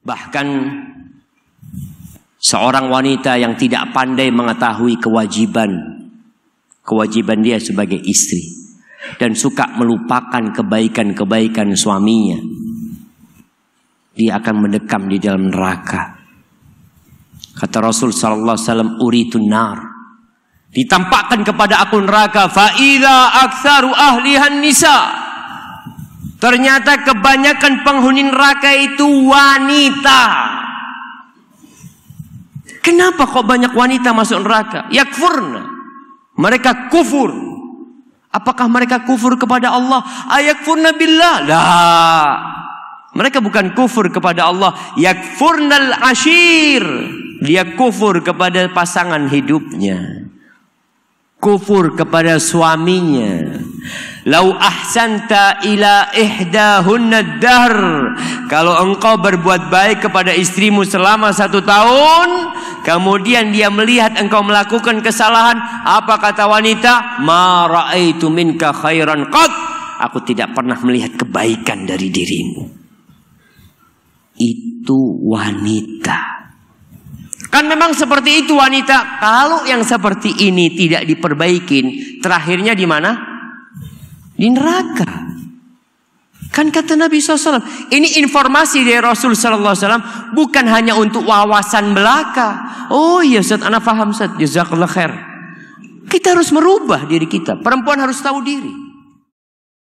Bahkan seorang wanita yang tidak pandai mengetahui kewajiban kewajiban dia sebagai istri dan suka melupakan kebaikan-kebaikan suaminya dia akan mendekam di dalam neraka kata Rasul sallallahu alaihi wasallam uritun nar ditampakkan kepada aku neraka fa idza aktsaru ahlihan nisa' Ternyata kebanyakan penghuni neraka itu wanita. Kenapa kok banyak wanita masuk neraka? Yakfurna. Mereka kufur. Apakah mereka kufur kepada Allah? Ayakfurna billah. Lah. Mereka bukan kufur kepada Allah. Yakfurnal ashir. Dia kufur kepada pasangan hidupnya kufur kepada suaminya. Lau ahsanta ila ihdahunna dahr. Kalau engkau berbuat baik kepada istrimu selama satu tahun, kemudian dia melihat engkau melakukan kesalahan, apa kata wanita? Ma raaitu minka khairan qat. Aku tidak pernah melihat kebaikan dari dirimu. Itu wanita. Kan memang seperti itu wanita. Kalau yang seperti ini tidak diperbaikin, terakhirnya di mana? Di neraka. Kan kata Nabi SAW, ini informasi dari Rasul SAW bukan hanya untuk wawasan belaka. Oh iya Ustaz, anak faham Ustaz, jazakallah khair. Kita harus merubah diri kita. Perempuan harus tahu diri.